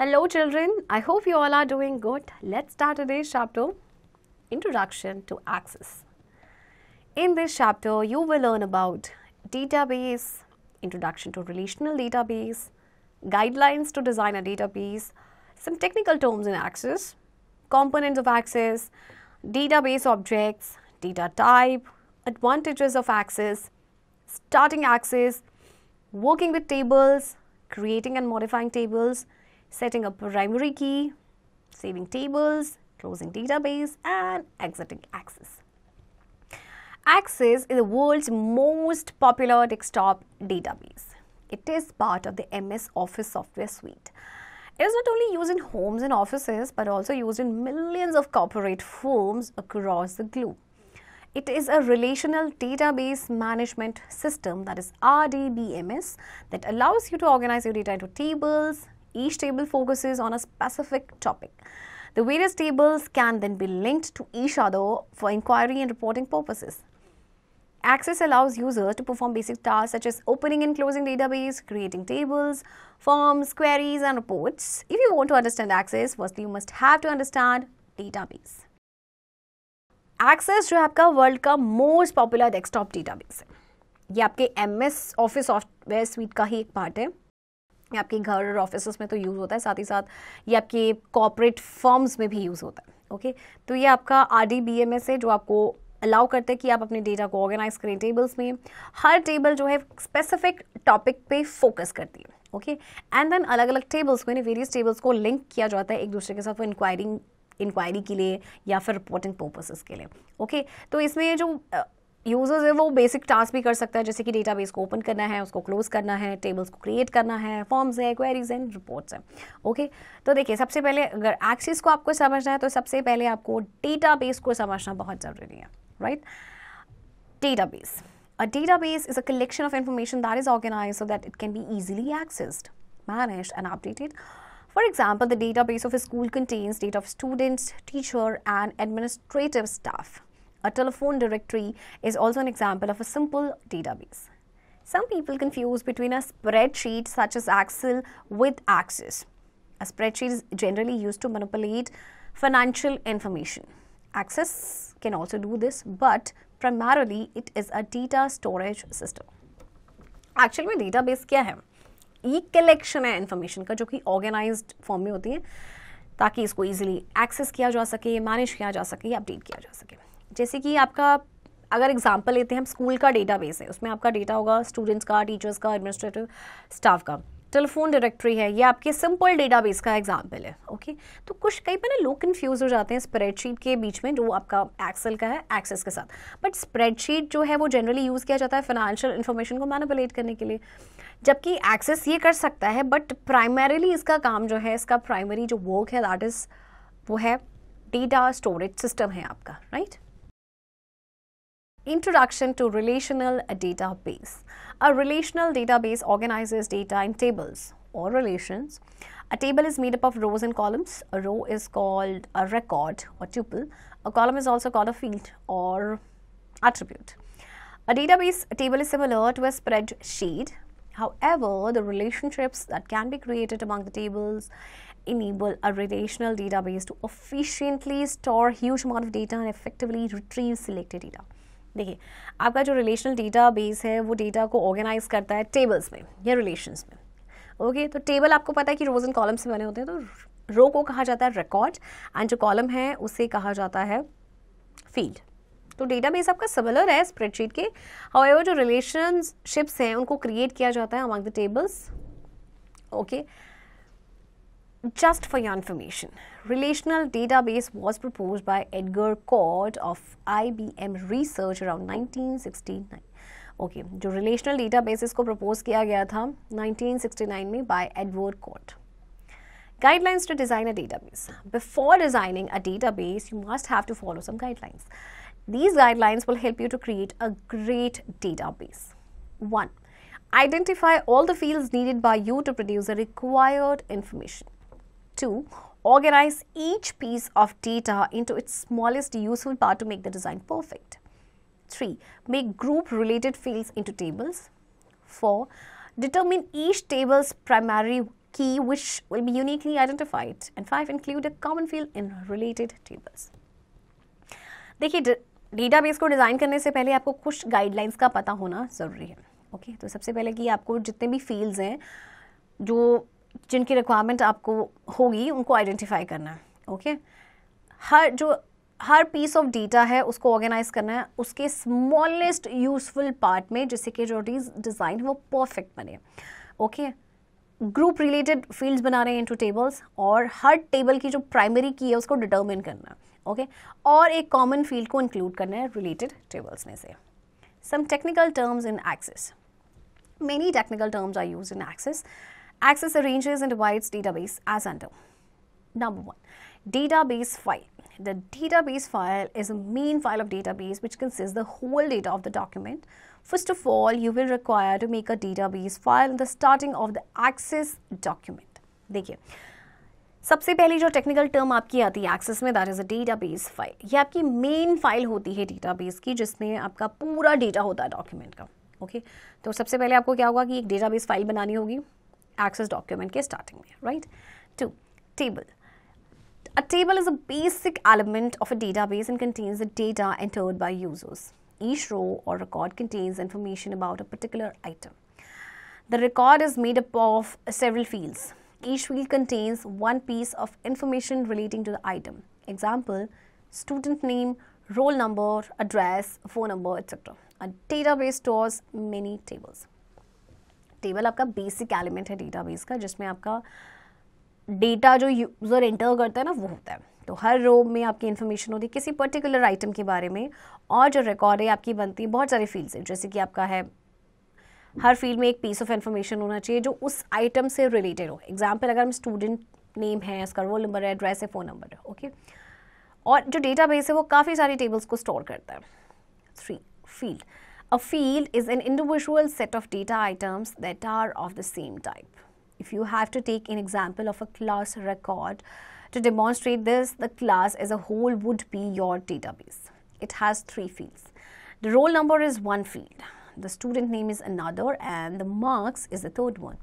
Hello children, I hope you all are doing good. Let's start today's chapter, Introduction to Access. In this chapter, you will learn about database, introduction to relational database, guidelines to design a database, some technical terms in Access, components of Access, database objects, data type, advantages of Access, starting Access, working with tables, creating and modifying tables, setting up a primary key, saving tables, closing database and exiting Access. Access is the world's most popular desktop database. It is part of the MS Office software suite. It is not only used in homes and offices but also used in millions of corporate firms across the globe. It is a relational database management system that is RDBMS that allows you to organize your data into tables, each table focuses on a specific topic. The various tables can then be linked to each other for inquiry and reporting purposes. Access allows users to perform basic tasks such as opening and closing database, creating tables, forms, queries and reports. If you want to understand Access, firstly you must have to understand database. Access is your world world most popular desktop database. Database है ये आपके M S office software ये आपके घर और office में तो use होता है साथ ही साथ ये आपके कॉपरेट फॉर्म्स में भी यूज़ होता है ओके तो ये आपका R D B M S है जो आपको अलाउ करते हैं कि आप अपने डेटा को ऑर्गेनाइज करें टेबल्स में हर टेबल जो है स्पेसिफिक टॉपिक पे फोकस करती है ओके एंड देन अलग अलग टेबल्स में वेरियस टेबल्स को लिंक किया जाता है एक दूसरे के साथ वो इंक्वायरिंग इंक्वायरी के लिए या फिर रिपोर्टिंग पर्पसेस के लिए ओके okay? तो इसमें जो यूजर्स है वो बेसिक टास्क भी कर सकता है जैसे कि डेटाबेस को ओपन करना है उसको क्लोज करना है टेबल्स को क्रिएट करना है फॉर्म्स है क्वेरीज एंड रिपोर्ट्स हैं ओके तो देखिए सबसे पहले अगर एक्सिस को आपको समझना है तो सबसे पहले आपको डेटाबेस को समझना बहुत ज़रूरी है right database a database is a collection of information that is organise so that it can be easily accessed manage and updated for example the database of a school contains data of students teacher and administrative staff A telephone directory is also an example of a simple database. Some people confuse between a spreadsheet such as Excel with Access. A spreadsheet is generally used to manipulate financial information. Access can also do this, but primarily it is a data storage system. Actually, what is database? क्या है ई collection of information which is organized form में होती है ताकि इसको easily access किया जा सके जैसे कि आपका अगर एग्जाम्पल लेते हैं हम स्कूल का डेटाबेस है उसमें आपका डेटा होगा स्टूडेंट्स का टीचर्स का एडमिनिस्ट्रेटिव स्टाफ का टेलीफोन डायरेक्टरी है ये आपके सिंपल डेटाबेस का एग्जाम्पल है ओके तो कुछ कई बार ना लोग कन्फ्यूज़ हो जाते हैं स्प्रेडशीट के बीच में जो आपका एक्सेल का है एक्सेस के साथ बट स्प्रेडशीट जो है वो जनरली यूज़ किया जाता है फाइनेंशियल इन्फॉर्मेशन को मैनिपुलेट करने के लिए जबकि एक्सेस ये कर सकता है बट प्राइमरीली इसका काम जो है इसका प्राइमरी जो वर्क है दैट इज़ वो है डेटा स्टोरेज सिस्टम है आपका right right? Introduction to Relational Database A relational database organizes data in tables or relations. A table is made up of rows and columns. A row is called a record or tuple. A column is also called a field or attribute. A database table is similar to a spreadsheet. However, the relationships that can be created among the tables enable a relational database to efficiently store huge amount of data and effectively retrieve selected data. देखिए आपका जो relational data base है वो data को organise करता है tables में या रिलेशंस में ओके okay, तो टेबल आपको पता है कि रोज एंड कॉलम से बने होते हैं तो रो को कहा जाता है रिकॉर्ड एंड जो कॉलम है उसे कहा जाता है फील्ड तो डेटाबेस आपका सिमिलर है स्प्रेडशीट के और जो रिलेशनशिप्स हैं उनको क्रिएट किया जाता है among the tables okay okay. Just for your information, relational database was proposed by Edgar Cord of IBM Research around 1969. okay, जो relational डेटाबेसिस को प्रपोज किया गया था 1969 में by Edward Codd guidelines to design a database. Before designing a database, you must have to follow some guidelines. These guidelines will help you to create a great database. 1. Identify all the fields needed by you to produce the required information. 2. Organize each piece of data into its smallest useful part to make the design perfect. 3. Make group related fields into tables. 4. Determine each table's primary key which will be uniquely identified. And 5. Include a common field in related tables. देखिए database को design करने से पहले आपको कुछ guidelines का पता होना ज़रूरी है ओके okay? तो सबसे पहले कि आपको जितने भी फील्ड्स हैं जो जिनकी रिक्वायरमेंट आपको होगी उनको आइडेंटिफाई करना है ओके हर जो हर पीस ऑफ डेटा है उसको ऑर्गेनाइज करना है उसके स्मॉलेस्ट यूजफुल पार्ट में जिससे कि जो डिज़ाइन वो परफेक्ट बने ओके ग्रुप रिलेटेड फील्ड्स बना रहे हैं इनटू टेबल्स और हर टेबल की जो प्राइमरी की है उसको डिटर्मिन करना ओके okay? और एक कॉमन फील्ड को इंक्लूड करना है रिलेटेड टेबल्स में से some technical terms in Access many technical terms are use in Access Access arranges and divides database as under. Number one, database file. The database file is a main file of database which consists the whole data of the document. First of all, you will require to make a database file in the starting of the access document. देखिए सबसे पहली जो technical term आपकी आती है Access में that is a database file ये आपकी मेन फाइल होती है डेटाबेस की जिसमें आपका पूरा डेटा होता है डॉक्यूमेंट का ओके okay? तो सबसे पहले आपको क्या होगा कि एक डेटाबेस फाइल बनानी होगी access document case starting में right two table a table is a basic element of a database and contains the data entered by users. Each row or record contains information about a particular item. The record is made up of several fields. Each field contains one piece of information relating to the item. Example, student name, roll number, address, phone number, etc. A database stores many tables. Table आपका basic element है database का जिसमें आपका data जो user enter करता है ना वो होता है तो हर रो में आपकी इन्फॉर्मेशन होती है किसी पर्टिकुलर आइटम के बारे में और जो रिकॉर्ड है आपकी बनती है बहुत सारे फील्ड्स हैं जैसे कि आपका है हर फील्ड में एक पीस ऑफ इन्फॉर्मेशन होना चाहिए जो उस आइटम से रिलेटेड हो एग्जाम्पल अगर हम स्टूडेंट नेम है उसका रोल नंबर है एड्रेस है फ़ोन नंबर है ओके और जो डेटाबेस है वो काफ़ी सारी टेबल्स को स्टोर करता है three field A field is an individual set of data items that are of the same type. If you have to take an example of a class record, to demonstrate this, the class as a whole would be your database. It has three fields. The roll number is one field, the student name is another, and the marks is the third one.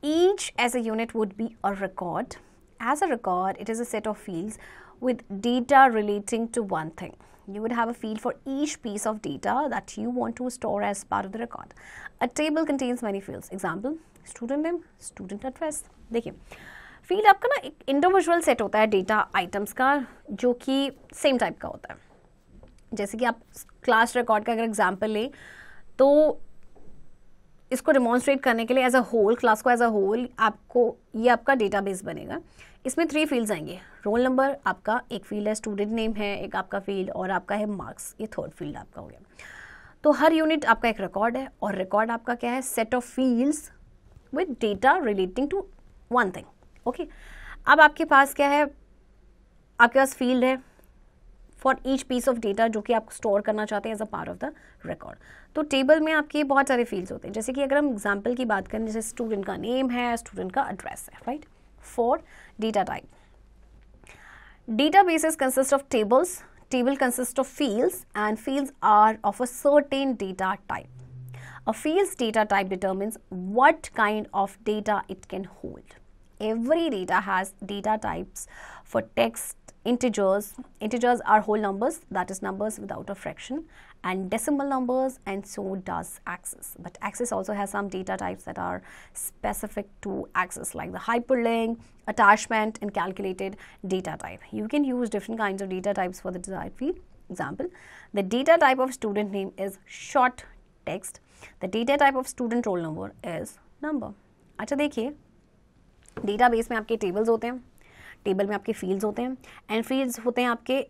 Each as a unit would be a record. As a record, it is a set of fields with data relating to one thing. you would have a field for each piece of data that you want to store as part of the record. A table contains many fields. Example, student name, student address. देखिए field आपका ना एक individual set होता है data items का जो कि same type का होता है जैसे कि आप क्लास रिकॉर्ड का अगर एग्जाम्पल लें तो इसको डिमॉन्स्ट्रेट करने के लिए एज अ होल क्लास को एज अ होल आपको ये आपका डेटाबेस बनेगा इसमें थ्री फील्ड्स आएंगे रोल नंबर आपका एक फील्ड है स्टूडेंट नेम है एक आपका फील्ड और आपका है मार्क्स ये थर्ड फील्ड आपका हो गया तो हर यूनिट आपका एक रिकॉर्ड है और रिकॉर्ड आपका क्या है set of fields with data relating to one thing okay अब आपके पास क्या है आपके पास फील्ड है for each piece of data जो कि आप स्टोर करना चाहते हैं as a part of the record तो टेबल में आपके बहुत सारे फील्ड्स होते हैं जैसे कि अगर हम एग्जाम्पल की बात करें जैसे स्टूडेंट का नेम है स्टूडेंट का एड्रेस है right for data type databases consist of tables table consist of fields and fields are of a certain data type a fields data type determines what kind of data it can hold every data has data types for text integers integers are whole numbers that is numbers without a fraction and decimal numbers and so does Access. but Access also has some data types that are specific to Access, like the hyperlink attachment and calculated data type you can use different kinds of data types for the desired field example the data type of student name is short text the data type of student roll number is number अच्छा देखिए database में आपके tables होते हैं table में आपके fields होते हैं एंड फील्ड्स होते हैं आपके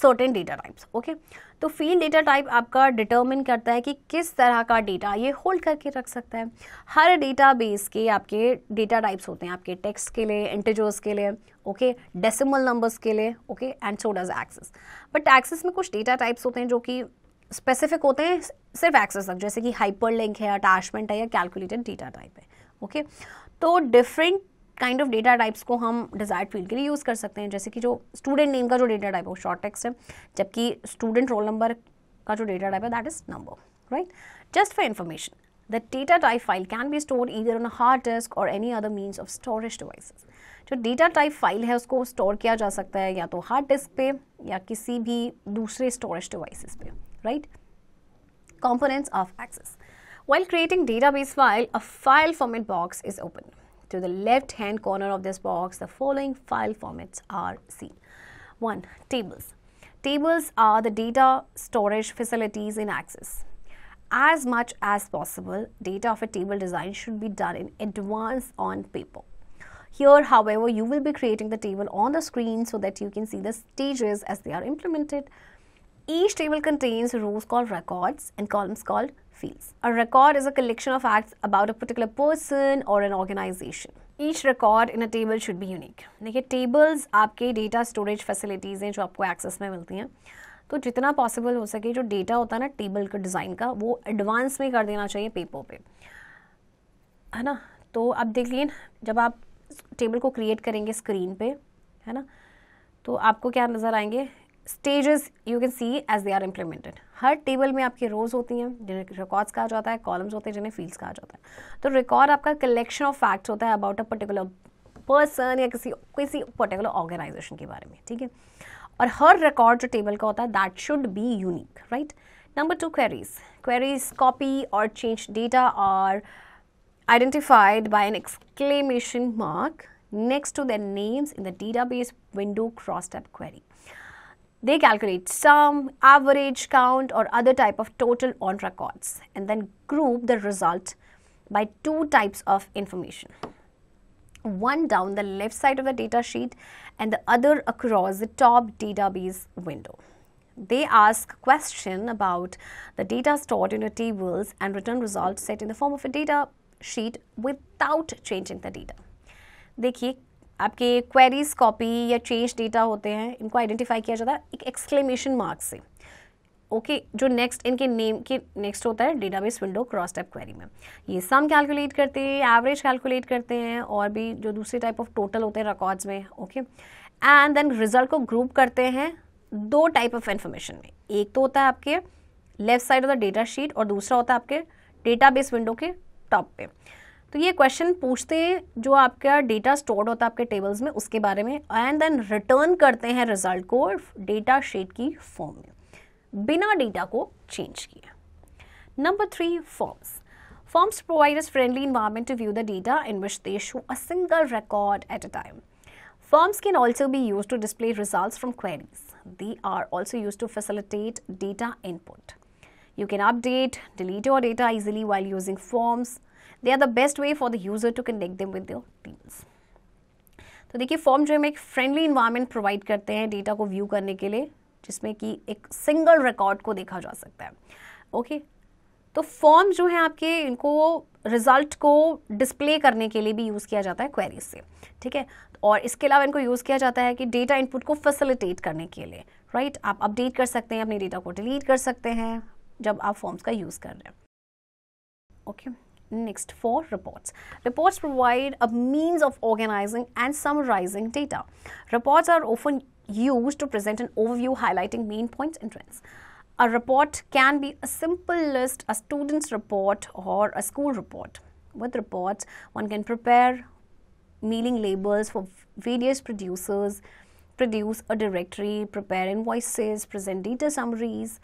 सर्टेन डेटा टाइप्स ओके तो फील्ड डेटा टाइप आपका डिटर्मिन करता है कि किस तरह का डेटा ये होल्ड करके रख सकता है हर डेटा बेस के आपके डेटा टाइप्स होते हैं आपके टेक्स्ट के लिए इंटेजर्स के लिए ओके डेसिमल नंबर्स के लिए okay and so does Access but Access में कुछ डेटा टाइप्स होते हैं जो कि स्पेसिफिक होते हैं सिर्फ एक्सेस तक जैसे कि हाइपर लिंक है अटैचमेंट है या कैलकुलेटेड डेटा टाइप है ओके okay? तो different kind of data types को हम डिजायर्ड फील्ड के लिए यूज़ कर सकते हैं जैसे कि जो स्टूडेंट नेम का जो डेटा टाइप है वो शॉर्ट टेक्स्ट है जबकि स्टूडेंट रोल नंबर का जो डेटा टाइप है that is number right just for information the data type file can be store either on hard disk और any other means of storage devices जो data type file है उसको store किया जा सकता है या तो हार्ड डिस्क पे या किसी भी दूसरे स्टोरेज डिवाइसेस पे right components of Access while creating data base file a file format box is open to the left hand corner of this box, the following file formats are seen. 1. Tables. Tables are the data storage facilities in Access. As much as possible, data of a table design should be done in advance on paper. Here, however, you will be creating the table on the screen so that you can see the stages as they are implemented. Each table contains rows called records and columns called fields. A record is a collection of facts about a particular person or an organization. Each record in a table should be unique. देखिए tables आपके data storage facilities हैं जो आपको access में मिलती हैं तो जितना possible हो सके जो data होता है ना table का design का वो advance में कर देना चाहिए paper पे है ना तो अब देख लिए जब आप टेबल को क्रिएट करेंगे स्क्रीन पे है ना तो आपको क्या नज़र आएंगे stages you can see as they are implemented हर टेबल में आपके रोज होती हैं जिन्हें रिकॉर्ड्स कहा जाता है कॉलम्स होते हैं जिन्हें फील्ड्स कहा जाता है तो रिकॉर्ड आपका कलेक्शन ऑफ फैक्ट्स होता है अबाउट अ पर्टिकुलर पर्सन या किसी किसी पर्टिकुलर ऑर्गेनाइजेशन के बारे में ठीक है और हर रिकॉर्ड जो टेबल का होता है that should be unique right number two queries queries copy और चेंज डेटा और by an exclamation mark next to the names in the data database window crosstab query They calculate sum, average, count or other type of total on records and then group the result by two types of information. One down the left side of the data sheet and the other across the top database window. They ask question about the data stored in your tables and return results set in the form of a data sheet without changing the data. देखिए आपके queries copy या change data होते हैं इनको identify किया जाता है एक एक्सक्लेमेशन मार्क से ओके okay, जो नेक्स्ट इनके नेम के नेक्स्ट होता है database window crosstab query में ये सम कैलकुलेट करते हैं एवरेज कैलकुलेट करते हैं और भी जो दूसरे टाइप ऑफ टोटल होते हैं रिकॉर्ड्स में ओके एंड देन रिजल्ट को ग्रुप करते हैं दो टाइप ऑफ इन्फॉर्मेशन में एक तो होता है आपके left side of the data datasheet और दूसरा होता है आपके डेटाबेस विंडो के टॉप पे तो ये क्वेश्चन पूछते जो आपका डेटा स्टोर्ड होता है आपके टेबल्स में उसके बारे में एंड देन रिटर्न करते हैं रिजल्ट को डेटा शीट की फॉर्म में बिना डेटा को चेंज किए number three forms forms provide friendly environment to view the data in which they show a single record at a time forms can also be use to display result from queries they are also use to facilitate data input you can update delete your data easily while using forms they are the best way for the user to connect them with their teams तो देखिए form जो हमें एक friendly environment provide करते हैं data को view करने के लिए जिसमें कि एक सिंगल रिकॉर्ड को देखा जा सकता है ओके okay? तो फॉर्म जो है आपके इनको रिजल्ट को डिस्प्ले करने के लिए भी यूज़ किया जाता है क्वेरीज से ठीक है और इसके अलावा इनको यूज़ किया जाता है कि डेटा इनपुट को फैसिलिटेट करने के लिए राइट right? आप अपडेट कर सकते हैं अपने डेटा को डिलीट कर सकते हैं जब आप फॉर्म्स का यूज़ कर रहे हैं okay okay. next four reports. Reports provide a means of organizing and summarizing data. Reports are often used to present an overview highlighting main points and trends. A report can be a simple list, a student's report or a school report. With reports, one can prepare mailing labels for various producers, produce a directory, prepare invoices, present data summaries.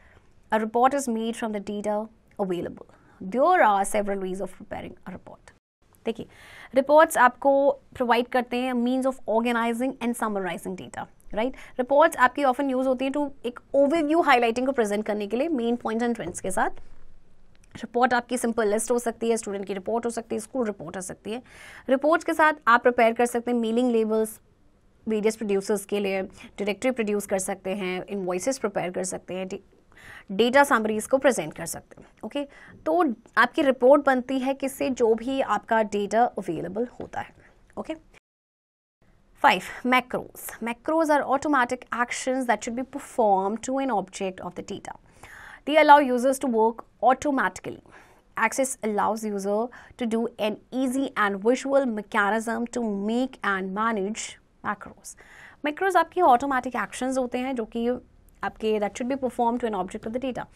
A report is made from the data available. There are several ways of preparing a report देखिए reports आपको provide करते हैं means of organising and summarising data right reports आपकी often use होती है to एक overview highlighting को present करने के लिए मेन पॉइंट एंड ट्रेंड्स के साथ रिपोर्ट आपकी सिंपल लिस्ट हो सकती है स्टूडेंट की रिपोर्ट हो सकती है स्कूल रिपोर्ट हो सकती है रिपोर्ट्स के साथ आप प्रिपेयर कर सकते हैं मीलिंग लेबल्स वेरियस प्रोड्यूसर्स के लिए डायरेक्टरी प्रोड्यूस कर सकते हैं इन प्रिपेयर कर सकते हैं डेटा सामरीज को प्रेजेंट कर सकते हैं ओके तो आपकी रिपोर्ट बनती है किससे जो भी आपका डेटा अवेलेबल होता है okay five macros macros are automatic action that should be perform to an object of the data they allow users to work automatically Access allows user to do an easy and visual mechanism to make and manage macros macros आपके automatic actions होते हैं जो कि आपके that should be perform to an object of the data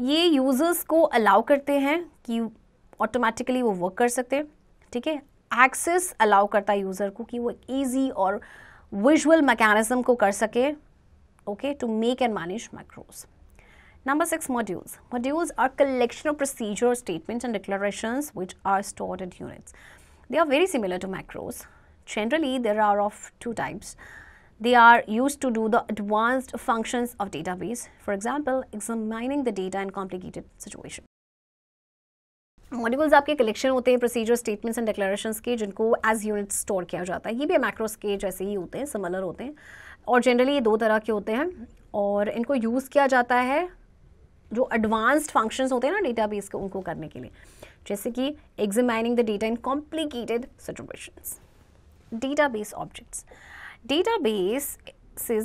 ये users को allow करते हैं कि ऑटोमेटिकली वो वर्क कर सकते हैं ठीक है एक्सेस अलाउ करता है यूज़र को कि वो ईजी और विजुअल मैकेनिज्म को कर सके okay to make and manage macros number 6 modules modules are collection of procedures, statements and declarations which are stored in units they are very similar to macros generally there are of two types They are used to do the advanced functions of database, for example, examining the data in complicated situation modules आपके collection होते हैं procedure statements and declarations के जिनको as unit store किया जाता है ये भी मैक्रोस के जैसे ही होते हैं सिमिलर होते हैं और जनरली ये दो तरह के होते हैं और इनको यूज़ किया जाता है जो एडवांस्ड फंक्शंस होते हैं ना बेस के उनको करने के लिए जैसे कि examining the data in complicated situations data objects Databases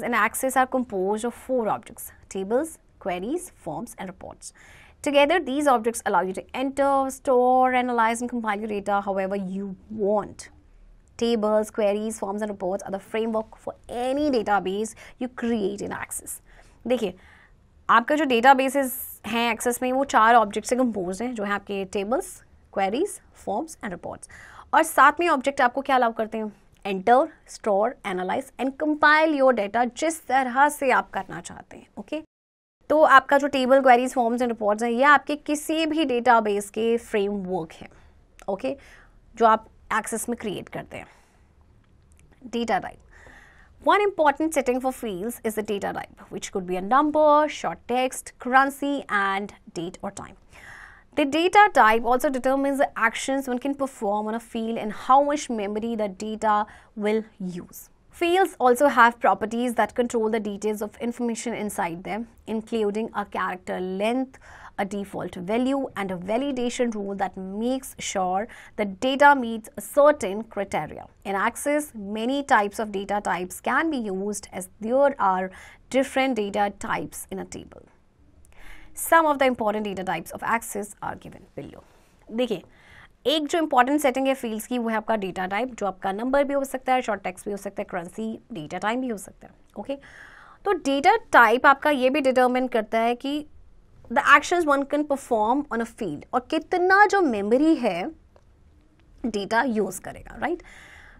and Access are composed of four objects, tables, queries, forms, and reports. Together, these objects allow you to enter, store, analyze, and compile your data however you want. Tables, queries, forms, and reports are the framework for any database you create in Access. देखिए आपका जो databases हैं Access में वो चार objects से compose हैं जो हैं आपके tables, queries, forms and reports. और साथ में ऑब्जेक्ट आपको क्या allow करते हैं enter store analyse and compile your data जिस तरह से आप करना चाहते हैं ओके तो आपका जो table queries forms and reports हैं ये आपके किसी भी डेटाबेस के फ्रेमवर्क है ओके जो आप एक्सेस में क्रिएट करते हैं data type one important setting for fields is the data type which could be a number short text currency and date और time The data type also determines the actions one can perform on a field and how much memory the data will use. Fields also have properties that control the details of information inside them, including a character length, a default value, and a validation rule that makes sure the data meets certain criteria. In Access, many types of data types can be used as there are different data types in a table. Some of the important data types of Access are given below देखिए एक जो important setting है fields की वो है आपका data type जो आपका नंबर भी हो सकता है शॉर्ट टेक्स्ट भी हो सकता है करेंसी डेटा टाइम भी हो सकता है ओके तो डेटा टाइप आपका ये भी डिटर्मिन करता है कि the actions one can perform on a field और कितना जो मेमोरी है डेटा यूज़ करेगा राइट right?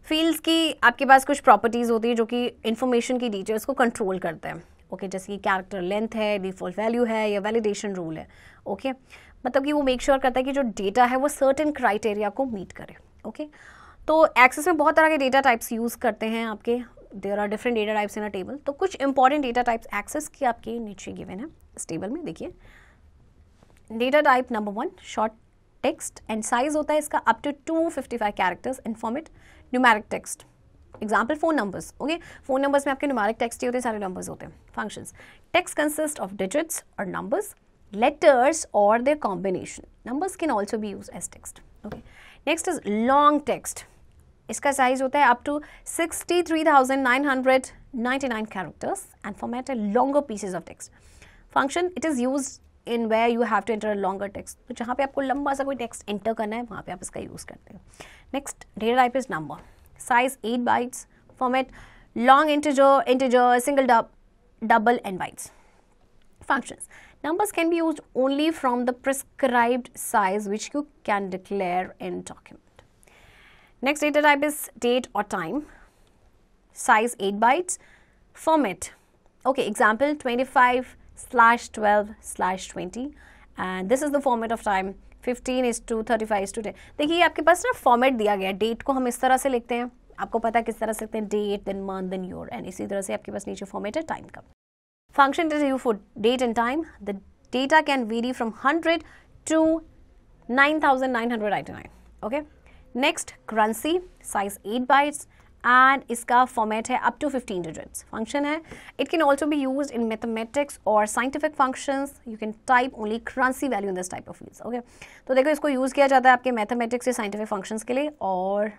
फील्ड्स की आपके पास कुछ प्रॉपर्टीज़ होती है जो कि इंफॉर्मेशन की डिटेल्स को कंट्रोल करते हैं ओके okay, जैसे कि कैरेक्टर लेंथ है डिफॉल्ट वैल्यू है या वैलिडेशन रूल है ओके okay? मतलब कि वो मेक श्योर sure करता है कि जो डेटा है वो सर्टेन क्राइटेरिया को मीट करे ओके okay? तो एक्सेस में बहुत तरह के डेटा टाइप्स यूज़ करते हैं आपके there are different data types in a table तो कुछ इंपॉर्टेंट डेटा टाइप्स एक्सेस की आपके नीचे गिवन है इस टेबल में देखिए data type number one short text and size होता है इसका up to two fifty five characters in format numeric text example phone numbers okay phone numbers में आपके नुमारिक टेक्स्ट ही होते हैं सारे नंबर्स होते हैं functions text consist of digits और नंबर्स लेटर्स और the combination numbers can also be use as text okay next is long text इसका साइज होता है up to sixty three thousand nine hundred ninety nine characters and format format longer pieces of text function it is use in way you have to enter longer text तो जहाँ पे आपको लंबा सा कोई text enter करना है वहाँ पे आप इसका यूज करते हैं next data type is number size 8 bytes, format long integer, integer, single dub, double n bytes. Functions. Numbers can be used only from the prescribed size which you can declare in document. Next data type is date or time, size 8 bytes, format. Okay, example 25 slash 12 slash 20 and this is the format of time fifteen is two thirty five is two ten देखिए आपके पास ना format दिया गया date को हम इस तरह से लिखते हैं आपको पता है किस तरह से लिखते हैं date then month then year and इसी तरह से आपके पास नीचे फॉर्मेट है टाइम का function is you date and time the data can vary from hundred to nine thousand nine hundred to nine okay next currency size eight bytes and इसका format है up to 15 digits function है it can also भी use in mathematics और scientific functions you can type only currency value in this type of fields okay तो देखो इसको use किया जाता है आपके मैथमेटिक्स या साइंटिफिक फंक्शंस के लिए और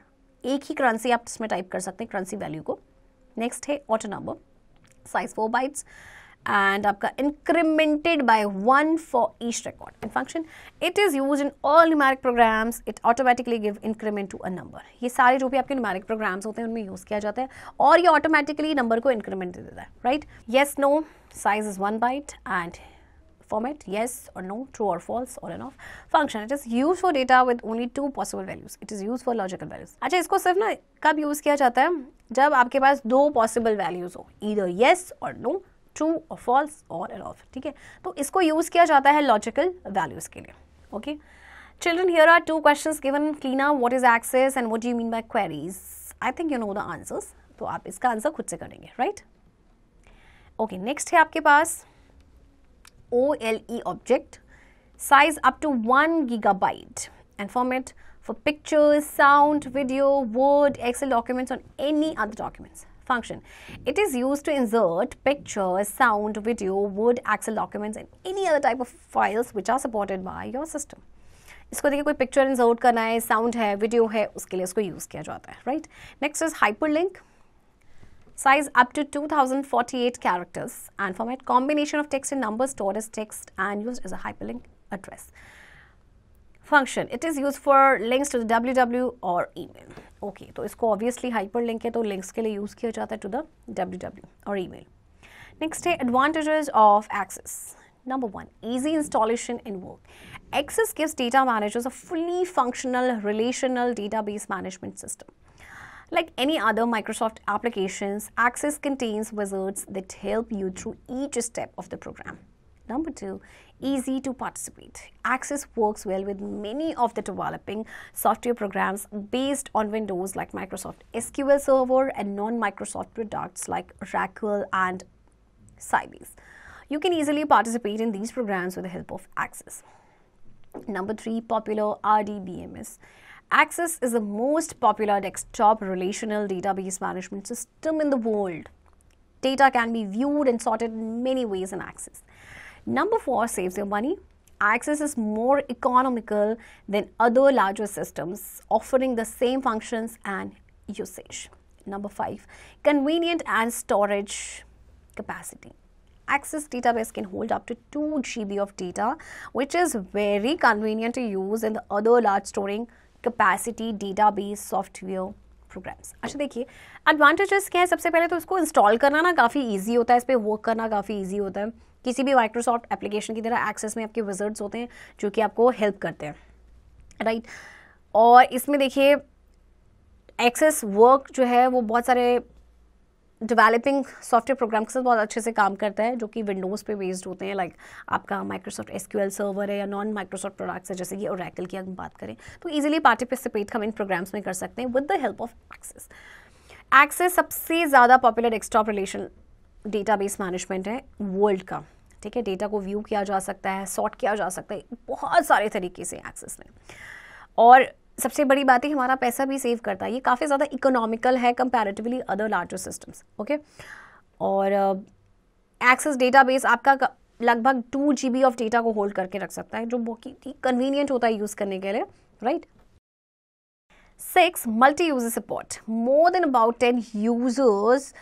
एक ही करंसी आप इसमें टाइप कर सकते हैं करंसी वैल्यू को नेक्स्ट है auto number size four bytes and आपका incremented by one for each record and function. It is used in all numeric programs. It automatically give increment to a number. ये सारे जो भी आपके numeric programs होते हैं उनमें use किया जाता है और ये automatically number को increment दे देता है right? Yes, no, size is one byte and format yes or no true or false or enough function it is used for data with only two possible values it is used for logical values acha isko sirf na kab use kiya jata hai jab aapke paas do possible values ho either yes or no true और false और and off ठीक है तो इसको use किया जाता है logical values के लिए okay children here are two question given क्लीना what is Access and what you mean by queries I think you know the answers तो आप इसका आंसर खुद से करेंगे राइट ओके नेक्स्ट है आपके पास O L E object size up to one gigabyte and format for pictures sound video Word Excel documents और any other documents function. It is used to insert pictures, sound, video, Word, Excel documents and any other type of files which are supported by your system. इसको देखिए कोई picture insert करना है sound है video है उसके लिए इसको use किया जाता है right? Next is hyperlink. size up to 2048 characters and format combination of text and numbers stored as text and used as a hyperlink address. Function. It is used for links to the www or email. Email okay तो इसको obviously hyper link है तो use के लिए use किया जाता है to the W W और email Number one, easy installation and work. Access gives data managers a fully functional relational database management system. Like any other Microsoft applications, Access contains wizards that help you through each step of the program. Number two, easy to participate. Access works well with many of the developing software programs based on Windows like Microsoft SQL Server and non-Microsoft products like Racquel and Sybase. You can easily participate in these programs with the help of Access. Number 3. Popular RDBMS Access is the most popular desktop relational database management system in the world. Data can be viewed and sorted in many ways in Access. Number four, saves your money. Access is more economical than other larger systems offering the same functions and usage. Number five, convenient and storage capacity. Access database can hold up to 2 GB of data, which is very convenient to use in the other large storing capacity database software programs अच्छा देखिए advantages क्या है सबसे पहले तो इसको install करना ना काफ़ी ईजी होता है इस पर वर्क करना काफ़ी ईजी होता है किसी भी माइक्रोसॉफ्ट एप्लीकेशन की तरह एक्सेस में आपके विजर्ड्स होते हैं जो कि आपको हेल्प करते हैं राइट और इसमें देखिए एक्सेस वर्क जो है वो बहुत सारे डेवलपिंग सॉफ्टवेयर प्रोग्राम के साथ बहुत अच्छे से काम करता है जो कि विंडोज़ पे बेस्ड होते हैं लाइक आपका माइक्रोसॉफ्ट एल सर्वर है या नॉन माइक्रोसॉफ्ट प्रोडक्ट्स है जैसे कि ओरेकल की हम बात करें तो इजीली पार्टिसिपेट हम इन प्रोग्राम्स में कर सकते हैं with the help of Access Access सबसे ज़्यादा popular desktop relation database management है वर्ल्ड का ठीक है डेटा को व्यू किया जा सकता है सॉर्ट किया जा सकता है बहुत सारे तरीके से एक्सेस में और सबसे बड़ी बात है हमारा पैसा भी सेव करता है ये काफ़ी ज़्यादा इकोनॉमिकल है comparatively other larger systems okay और एक्सेस uh, डेटाबेस आपका लगभग टू जी ऑफ डेटा को होल्ड करके रख सकता है जो बहुत ही कन्वीनियंट होता है यूज़ करने के लिए right six multi user support more than about ten users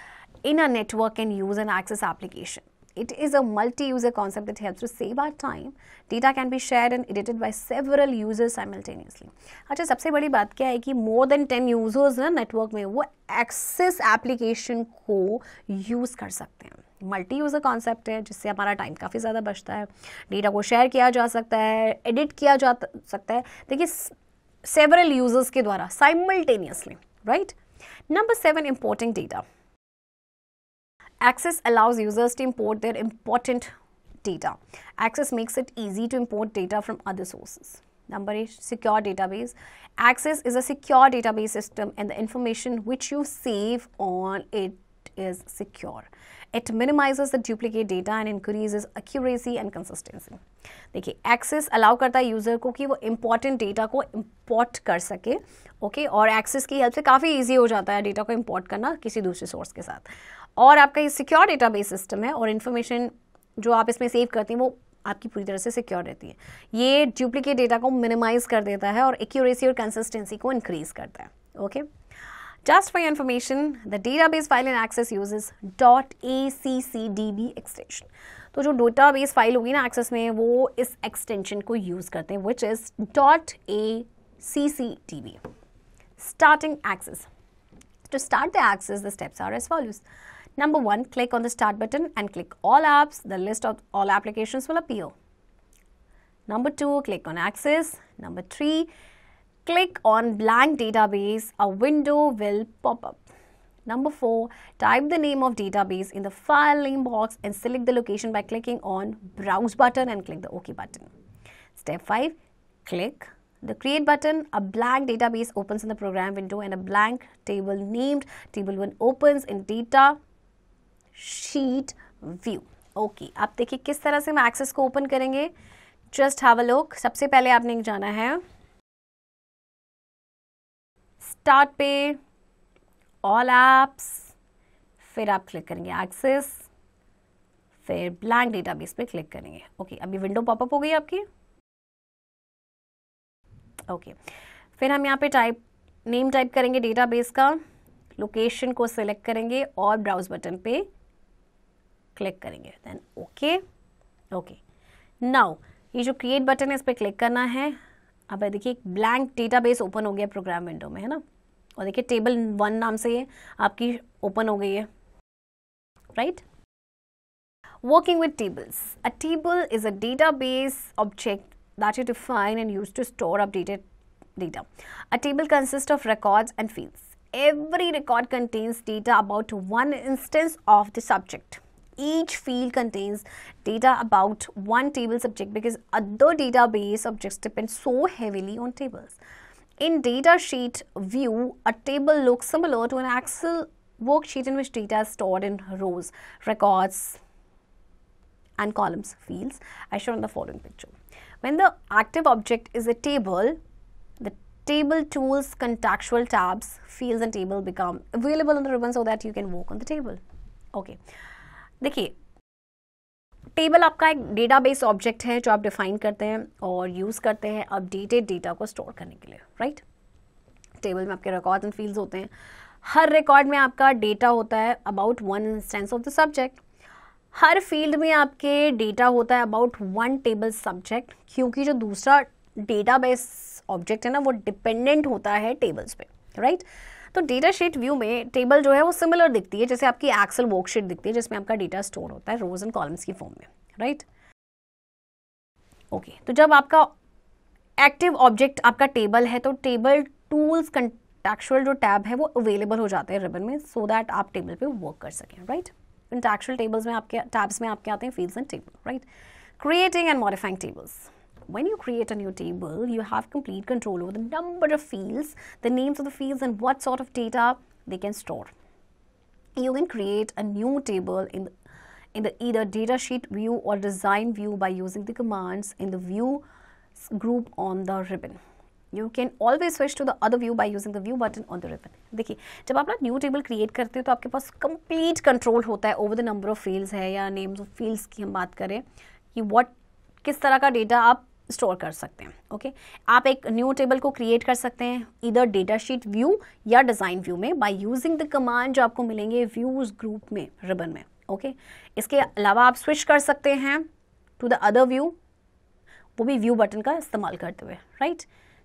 in a network and use an Access application It is a multi-user concept that helps to save our time. Data can be shared and edited by several users simultaneously. अच्छा सबसे बड़ी बात क्या है कि more than 10 users ना network में वो access एप्लीकेशन को यूज़ कर सकते हैं मल्टी यूज़र कॉन्सेप्ट है जिससे हमारा टाइम काफ़ी ज़्यादा बचता है डेटा को शेयर किया जा सकता है एडिट किया जा सकता है देखिए सेवरल यूज़र्स के द्वारा simultaneously right number seven important data Access allows users to import their important data. Access makes it easy to import data from other sources. Number eight, secure database. Access is a secure database system and the information which you save on it is secure. It minimizes the duplicate data and increases accuracy and consistency. देखिए access allow करता है user को कि वो important data को import कर सके okay? और access की help से काफ़ी easy हो जाता है data को import करना किसी दूसरे सोर्स के साथ और आपका ये सिक्योर डेटा बेस सिस्टम है और इन्फॉर्मेशन जो आप इसमें सेव करती हैं वो आपकी पूरी तरह से सिक्योर रहती है ये डुप्लीकेट डेटा को मिनिमाइज कर देता है और एक्यूरेसी और कंसिस्टेंसी को इंक्रीज करता है okay just for information the data base file and Access use dot A C C D B extension तो जो डेटा बेस फाइल होगी ना एक्सेस में वो इस एक्सटेंशन को यूज करते हैं which is dot A C C D B starting Access to start the Access the steps are as follows Number one, click on the Start button and click All Apps. The list of all applications will appear. Number two, click on Access. Number three, click on Blank Database. A window will pop up. Number four, type the name of database in the file name box and select the location by clicking on Browse button and click the OK button. Step five, click the create button, a blank database opens in the program window and a blank table named table1 opens in data sheet view okay आप देखिए किस तरह से हम access को open करेंगे just have a look सबसे पहले आपने जाना है स्टार्ट पे ऑल एप्स फिर आप क्लिक करेंगे एक्सेस फिर ब्लैंक डेटाबेस पे क्लिक करेंगे ओके okay, अभी विंडो पॉपअप हो गई आपकी ओके okay. फिर हम यहाँ पे टाइप नेम टाइप करेंगे डेटाबेस का लोकेशन को सिलेक्ट करेंगे और ब्राउज बटन पे क्लिक करेंगे देन ओके ओके नाउ ये जो क्रिएट बटन है इस पर क्लिक करना है अब देखिए एक ब्लैंक बेस ओपन हो गया प्रोग्राम विंडो में है ना और देखिए टेबल वन नाम से ये आपकी ओपन हो गई है right working with tables a table is a data base object that you define and use to store updated data a table consist of records and fields every record contains data about one instance of the subject each field contains data about one table subject because other database objects depend so heavily on tables. In datasheet view, a table looks similar to an Excel worksheet in which data is stored in rows, records, and columns fields as shown in the following picture. When the active object is a table, the table tools, contextual tabs, fields and table become available on the ribbon so that you can work on the table. Okay. देखिए table आपका एक database object है जो आप define करते हैं और use करते हैं अपडेटेड डेटा को स्टोर करने के लिए राइट टेबल में आपके रिकॉर्ड एंड फील्ड होते हैं हर रिकॉर्ड में आपका डेटा होता है about one instance of the subject हर फील्ड में आपके डेटा होता है अबाउट वन टेबल सब्जेक्ट क्योंकि जो दूसरा डेटाबेस ऑब्जेक्ट है ना वो डिपेंडेंट होता है टेबल्स पे राइट right? तो डेटा शीट व्यू में टेबल जो है वो सिमिलर दिखती है जैसे आपकी एक्सल वर्कशीट दिखती है जिसमें आपका डेटा स्टोर होता है रोज एंड कॉलम्स की फॉर्म में राइट ओके तो जब आपका एक्टिव ऑब्जेक्ट आपका टेबल है तो टेबल टूल्स कंटेक्चुअल जो टैब है वो अवेलेबल हो जाते हैं रिबन में सो so दैट आप टेबल पे वर्क कर सकें राइट कंटेक्चुअल टेबल्स में आपके टैब्स में आपके आते हैं fields and table right creating and modifying tables when you create a new table, you have complete control over the number of fields, the names of the fields and what sort of data they can store. You can create a new table in, in the either datasheet view or design view by using the commands in the view group on the ribbon. You can always switch to the other view by using the view button on the ribbon देखिए जब आप ना new table create करते हो तो आपके पास complete control होता है over the number of fields है या names of fields की हम बात करें कि what किस तरह का data आप स्टोर कर सकते हैं ओके okay? आप एक न्यू टेबल को क्रिएट कर सकते हैं इधर डेटा शीट व्यू या डिज़ाइन व्यू में बाय यूजिंग द कमांड जो आपको मिलेंगे व्यूज़ ग्रुप में रिबन में ओके okay? इसके अलावा आप स्विच कर सकते हैं टू द अदर व्यू वो भी व्यू बटन का इस्तेमाल करते हुए right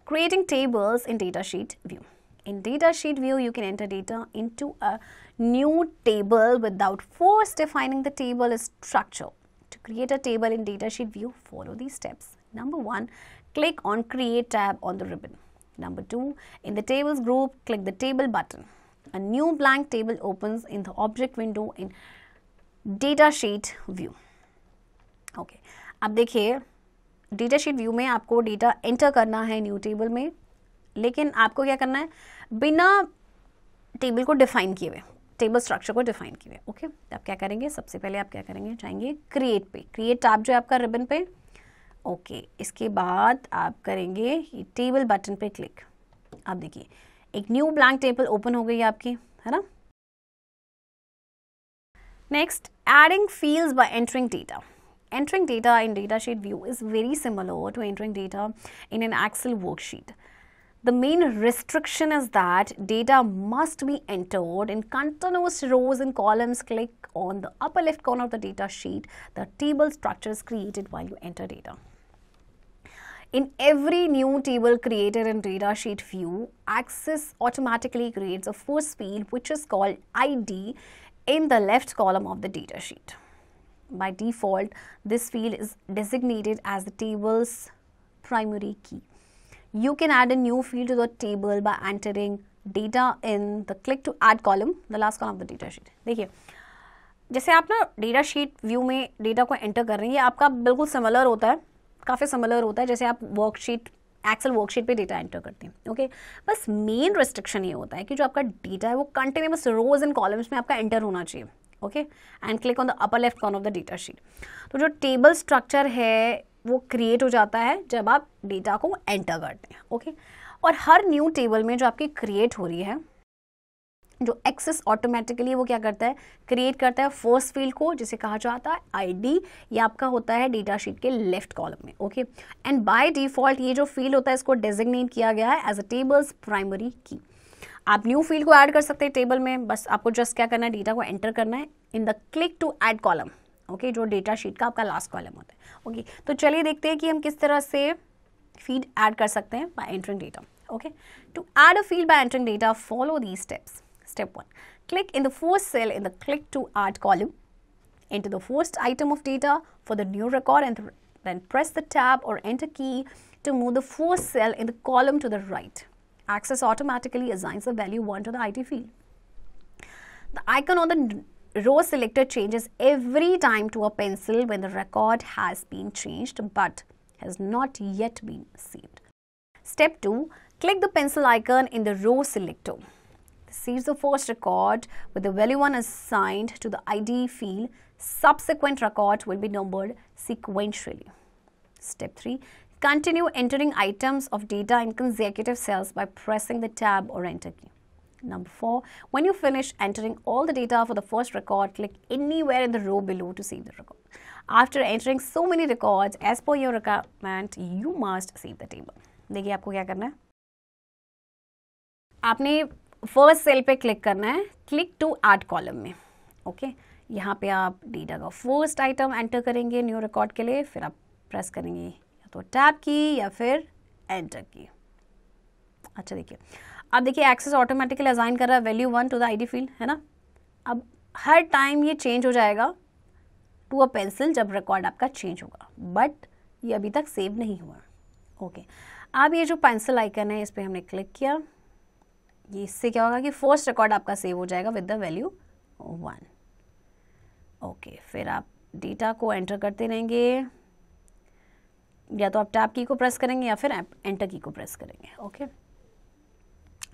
creating tables in data sheet view in data sheet view you can enter data in a new table without without defining the table structure to create a table in data sheet view follow the steps Number one, click on Create tab on the ribbon. Number two, in the Tables group, click the Table button. A new blank table opens in the object window in Data Sheet view. Okay, अब देखिए data sheet view में आपको data enter करना है new table में लेकिन आपको क्या करना है बिना table को define किए हुए टेबल स्ट्रक्चर को डिफाइन किए हुए ओके okay? आप क्या करेंगे सबसे पहले आप क्या करेंगे जाएंगे क्रिएट पे क्रिएट टैब जो है आपका रिबन पे ओके इसके बाद आप करेंगे टेबल बटन पे क्लिक आप देखिए एक न्यू ब्लैंक टेबल ओपन हो गई आपकी है ना next adding fields by entering data entering entering data in datasheet view is very similar to entering data in an Excel worksheet The main restriction is that data must be entered in continuous rows and columns. Click on the upper left corner of the data sheet. The table structure is created while you enter data. In every new table created in datasheet view, Access automatically creates a first field which is called ID in the left column of the data sheet. By default, this field is designated as the table's primary key. You can add a new field to the table by entering data in the click to add column, the last column of the data sheet. देखिए जैसे आप ना data sheet view में data को enter कर रहे हैं ये आपका बिल्कुल सिमिलर होता है काफ़ी सिमिलर होता है जैसे आप वर्कशीट एक्सेल वर्कशीट पे डेटा एंटर करते हैं ओके बस मेन रिस्ट्रिक्शन ये होता है कि जो आपका डेटा है वो कंटिन्यूस रोज इन कॉलम्स में आपका एंटर होना चाहिए okay and click on the upper left corner of the data sheet तो जो टेबल स्ट्रक्चर है वो क्रिएट हो जाता है जब आप डेटा को एंटर करते हैं ओके okay? और हर न्यू टेबल में जो आपकी क्रिएट हो रही है जो एक्सेस ऑटोमेटिकली वो क्या करता है क्रिएट करता है फोर्स फील्ड को जिसे कहा जाता है आईडी ये आपका होता है डेटा शीट के लेफ्ट कॉलम में ओके एंड बाय डिफॉल्ट ये जो फील्ड होता है इसको डेजिग्नेट किया गया है एज अ टेबल्स प्राइमरी की आप न्यू फील्ड को ऐड कर सकते हैं टेबल में बस आपको जस्ट क्या करना है डेटा को एंटर करना है in the click to add column okay जो डेटा शीट का आपका लास्ट कॉलम होता है ओके okay, तो चलिए देखते हैं कि हम किस तरह से फील्ड ऐड कर सकते हैं by entering data okay to add a field by entering data follow the steps Step 1. Click in the first cell in the click to add column. Enter the first item of data for the new record and then press the tab or enter key to move the first cell in the column to the right. Access automatically assigns the value 1 to the IT field. The icon on the row selector changes every time to a pencil when the record has been changed but has not yet been saved. Step 2. Click the pencil icon in the row selector receives the first record with the value 1 assigned to the ID field, subsequent record will be numbered sequentially. Step 3. Continue entering items of data in consecutive cells by pressing the tab or enter key. Number 4. When you finish entering all the data for the first record, click anywhere in the row below to save the record. After entering so many records, as per your requirement, you must save the table. देखिए आपको क्या करना है आपने first cell पे click करना है click to add column में ओके okay? यहाँ पे आप डेटा का फर्स्ट आइटम एंटर करेंगे न्यू रिकॉर्ड के लिए फिर आप प्रेस करेंगे या तो टैप की या फिर एंटर की अच्छा देखिए अब देखिए एक्सेस ऑटोमेटिकली असाइन कर रहा है value one to the ID field है ना अब हर टाइम ये चेंज हो जाएगा टू अ पेंसिल जब रिकॉर्ड आपका चेंज होगा बट ये अभी तक सेव नहीं हुआ ओके okay. अब ये जो पेंसिल आइकन है इस पर हमने क्लिक किया ये इससे क्या होगा कि फर्स्ट रिकॉर्ड आपका सेव हो जाएगा with the value one okay फिर आप डेटा को एंटर करते रहेंगे या तो आप टैप की को प्रेस करेंगे या फिर एंटर की को प्रेस करेंगे ओके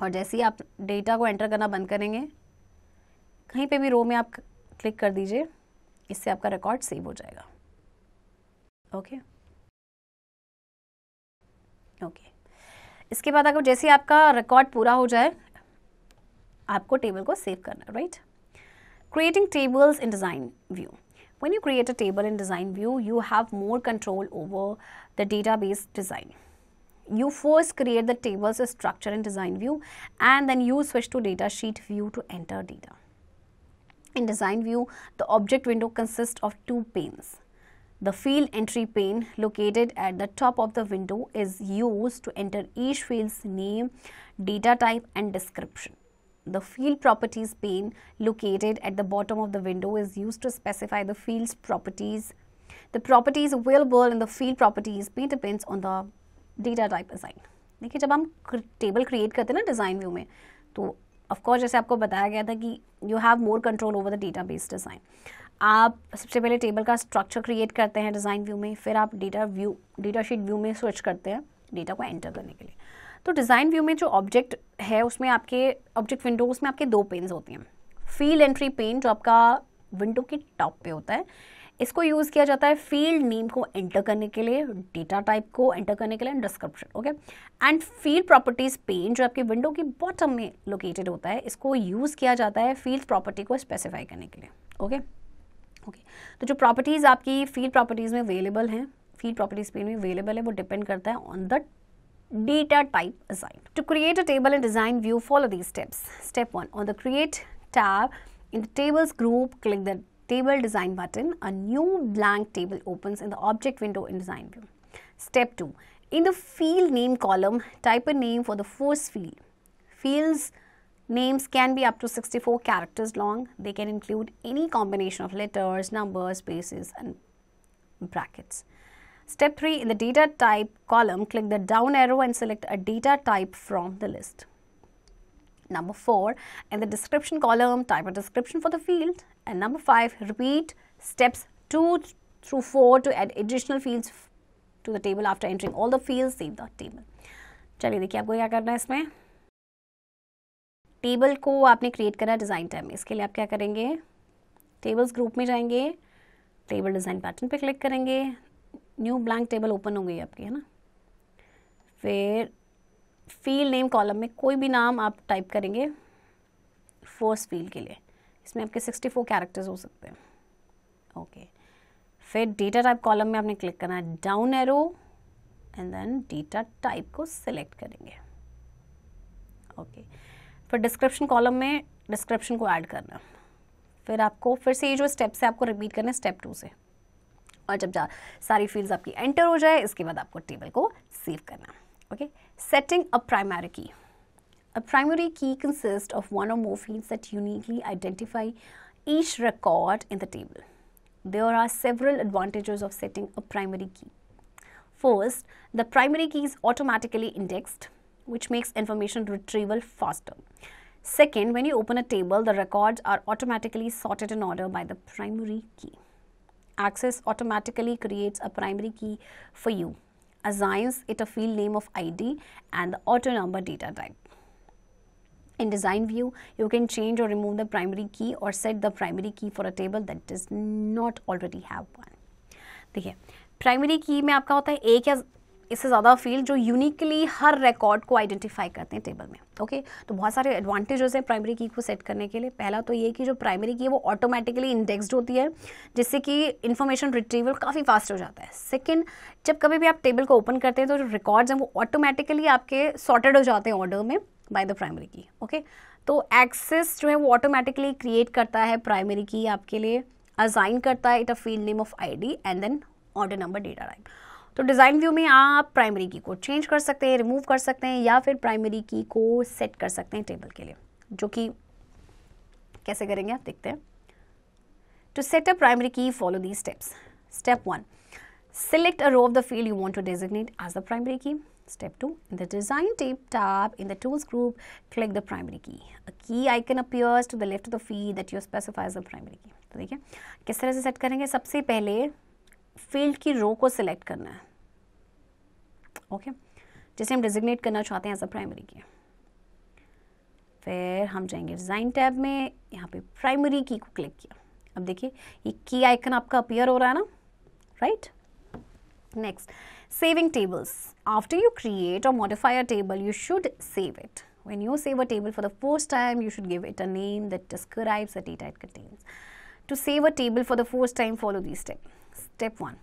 और जैसे ही आप डेटा को एंटर करना बंद करेंगे कहीं पे भी रो में आप क्लिक कर दीजिए इससे आपका रिकॉर्ड सेव हो जाएगा ओके ओके इसके बाद अगर जैसे आपका रिकॉर्ड पूरा हो जाए आपको टेबल को सेव करना right? Creating tables in Design view. when you create a table in design view you have more control over the database design you first create the table's structure in design view and then you switch to data sheet view to enter data in design view the object window consists of two panes the field entry pane located at the top of the window is used to enter each field's name data type and description The field properties pane located at the bottom of the window is used to specify the field's properties. The properties available in the field properties pane depends on the data type assigned. देखिए जब हम table create करते हैं ना design view में तो of course जैसे आपको बताया गया था कि you have more control over the data base design आप सबसे पहले टेबल का स्ट्रक्चर क्रिएट करते हैं डिज़ाइन व्यू में फिर आप data view data sheet view में स्विच करते हैं डेटा को एंटर करने के लिए तो डिज़ाइन व्यू में जो ऑब्जेक्ट है उसमें आपके ऑब्जेक्ट विंडोज़ में आपके दो पेन्स होती हैं फील्ड एंट्री पेन जो आपका विंडो के टॉप पे होता है इसको यूज़ किया जाता है फील्ड नेम को एंटर करने के लिए डेटा टाइप को एंटर करने के लिए and description okay and field properties pane जो आपकी विंडो की बॉटम में लोकेटेड होता है इसको यूज़ किया जाता है फील्ड प्रॉपर्टी को स्पेसिफाई करने के लिए ओके okay? Okay okay. तो जो प्रॉपर्टीज़ आपकी फील्ड प्रॉपर्टीज़ में अवेलेबल हैं फील्ड प्रॉपर्टीज़ पेन में अवेलेबल है वो डिपेंड करता है on the data type assigned. To create a table in design view, follow these steps. Step 1. On the create tab, in the tables group, click the table design button. A new blank table opens in the object window in design view. Step 2. In the field name column, type a name for the first field. Fields names can be up to 64 characters long. They can include any combination of letters, numbers, spaces and brackets. Step 3, in the data type column, click the down arrow and select a data type from the list. Number 4, in the description column, type a description for the field. And number 5, repeat steps 2 through 4 to add additional fields to the table after entering all the fields, save the table. चलिए देखिए आपको क्या करना है इसमें table को आपने create करना डिज़ाइन टाइम इसके लिए आप क्या करेंगे टेबल्स ग्रुप में जाएंगे टेबल डिज़ाइन पैटर्न पे क्लिक करेंगे न्यू ब्लैंक टेबल ओपन हो गई आपकी है ना फिर फील्ड नेम कॉलम में कोई भी नाम आप टाइप करेंगे फोर्स फील्ड के लिए इसमें आपके 64 कैरेक्टर्स हो सकते हैं ओके फिर डेटा टाइप कॉलम में आपने क्लिक करना है down arrow and then data type को सिलेक्ट करेंगे ओके फिर डिस्क्रिप्शन कॉलम में डिस्क्रिप्शन को ऐड करना फिर आपको फिर से ये जो स्टेप्स है आपको रिपीट करना है स्टेप टू से और जब जा सारी फील्ड्स आपकी एंटर हो जाए इसके बाद आपको टेबल को सेव करना okay setting a primary key a primary key consist of one or more fields that uniquely identify each record in the table there are several advantages of setting a primary key first the primary key is automatically indexed which makes information retrieval faster second when you open a table the records are automatically sorted in order by the primary key access automatically creates a primary key for you, assigns it a field name of ID and the auto number data type. In design view, you can change or remove the primary key or set the primary key for a table that does not already have one. देखिए primary key में आपका होता है एक या इससे ज़्यादा field जो यूनिकली हर रिकॉर्ड को ओके okay? तो बहुत सारे एडवांटेजेस हैं प्राइमरी की को सेट करने के लिए पहला तो ये कि जो प्राइमरी की है वो ऑटोमेटिकली इंडेक्स्ड होती है जिससे कि इन्फॉर्मेशन रिट्रीवल काफ़ी फास्ट हो जाता है सेकेंड जब कभी भी आप टेबल को ओपन करते हैं तो जो रिकॉर्ड्स हैं वो ऑटोमेटिकली आपके सॉर्टेड हो जाते हैं ऑर्डर में by the primary key okay तो एक्सेस जो है वो ऑटोमेटिकली क्रिएट करता है प्राइमरी की आपके लिए अजाइन करता है it a field name of I and then order number data type तो डिज़ाइन व्यू में आप प्राइमरी की को चेंज कर सकते हैं रिमूव कर सकते हैं या फिर प्राइमरी की को सेट कर सकते हैं टेबल के लिए जो कि कैसे करेंगे आप देखते हैं to set a primary key follow the steps step one select a row of the field you want to designate as the primary key step two in the design tab tab in the tools group click the primary key key icon appears to the left of the field that you specify as the primary key तो देखिए किस तरह से set करेंगे सबसे पहले field की रो को सिलेक्ट करना है ओके जिसे हम डिजिग्नेट करना चाहते हैं एज अ प्राइमरी की फिर हम जाएंगे डिजाइन टैब में यहाँ पे प्राइमरी की को क्लिक किया अब देखिए ये की आइकन आपका अपियर हो रहा है ना right next saving tables after you create or modify a table you should save it When you save a table for the first time, you should give it a name that describes the data it contains. To save a table for the first time, follow these steps. Step 1.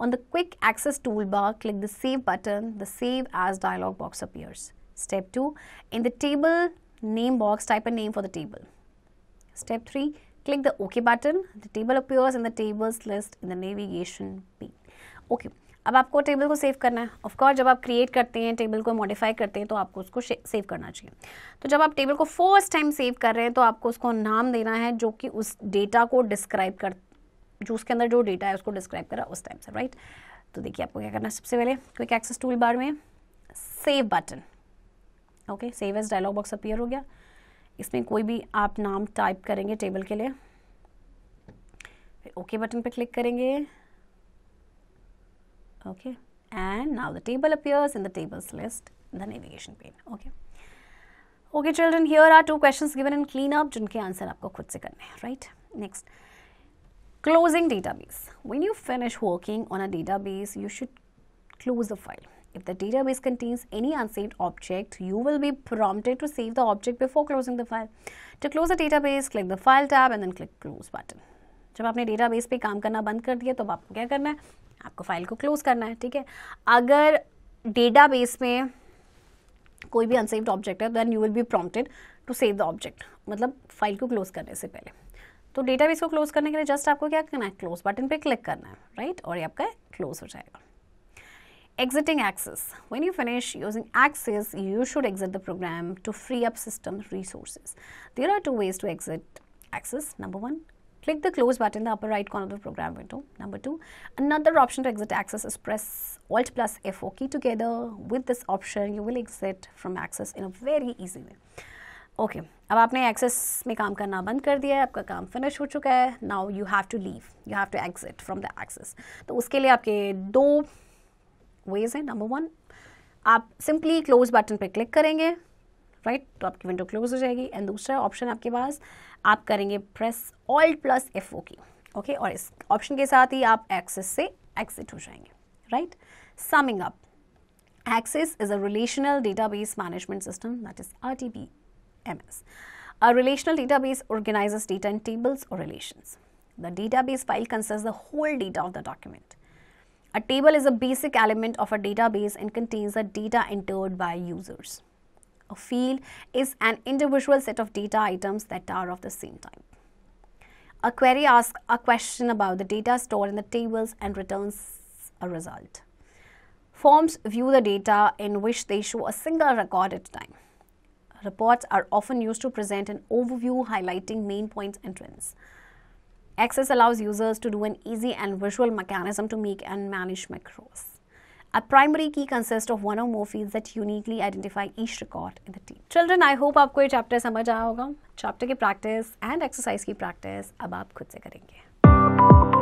On the quick access toolbar, click the save button. The save as dialog box appears. Step 2. In the table name box, type a name for the table. Step 3. Click the OK button. The table appears in the tables list in the navigation pane. OK. अब आपको table को save करना है of course जब आप create करते हैं table को मॉडिफाई करते हैं तो आपको उसको सेव करना चाहिए तो जब आप टेबल को फर्स्ट टाइम सेव कर रहे हैं तो आपको उसको नाम देना है जो कि उस डेटा को डिस्क्राइब कर जो उसके अंदर जो डेटा है उसको डिस्क्राइब करा उस टाइम से राइट तो देखिए आपको क्या करना सबसे पहले क्विक एक्सेस टूल बार में save button okay save as dialog box appear हो गया इसमें कोई भी आप नाम टाइप करेंगे टेबल के लिए फिर ओके बटन पर क्लिक करेंगे okay and now the table appears in the tables list the navigation pane okay okay children here are two questions given in clean up जिनके आंसर आपको खुद से करने हैं right next Closing database. When you finish working on a database, you should close the file. If the database contains any unsaved object, you will be prompted to save the object before closing the file. To close the database, click the File tab and then click Close button. जब आपने database पे काम करना बंद कर दिया तो अब आपको क्या करना है आपको फाइल को क्लोज करना है ठीक है अगर डेटाबेस में कोई भी अनसेव्ड ऑब्जेक्ट है then you will be prompted to save the object मतलब फाइल को क्लोज करने से पहले तो डेटाबेस को क्लोज करने के लिए जस्ट आपको क्या करना है क्लोज बटन पे क्लिक करना है राइट और ये आपका क्लोज हो जाएगा exiting access when you finish using access you should exit the program to free up system resources there are two ways to exit access number one click the close button in the upper right corner of the program window number two another option to exit access is press alt plus f4 key together with this option you will exit from access in a very easy way okay अब आपने access में काम करना बंद कर दिया है आपका काम फिनिश हो चुका है now you have to leave you have to exit from the access तो उसके लिए आपके दो वेज हैं नंबर वन आप सिंपली क्लोज बटन पर क्लिक करेंगे राइट right? तो आपकी विंडो क्लोज हो जाएगी एंड दूसरा ऑप्शन आपके पास आप करेंगे press alt plus F O key okay और इस ऑप्शन के साथ ही आप एक्सेस से एग्जिट हो जाएंगे right summing up access is a relational database management system that is R T P A relational database organizes data in tables or relations. The database file consists the whole data of the document. A table is a basic element of a database and contains the data entered by users. A field is an individual set of data items that are of the same type. A query asks a question about the data stored in the tables and returns a result. Forms view the data in which they show a single record at a time. Reports are often used to present an overview highlighting main points and trends. Access allows users to do an easy and visual mechanism to make and manage macros. A primary key consists of one or more fields that uniquely identify each record in the team. Children, I hope you ये chapter समझ chapter. practice and exercise practice and exercise की practice अब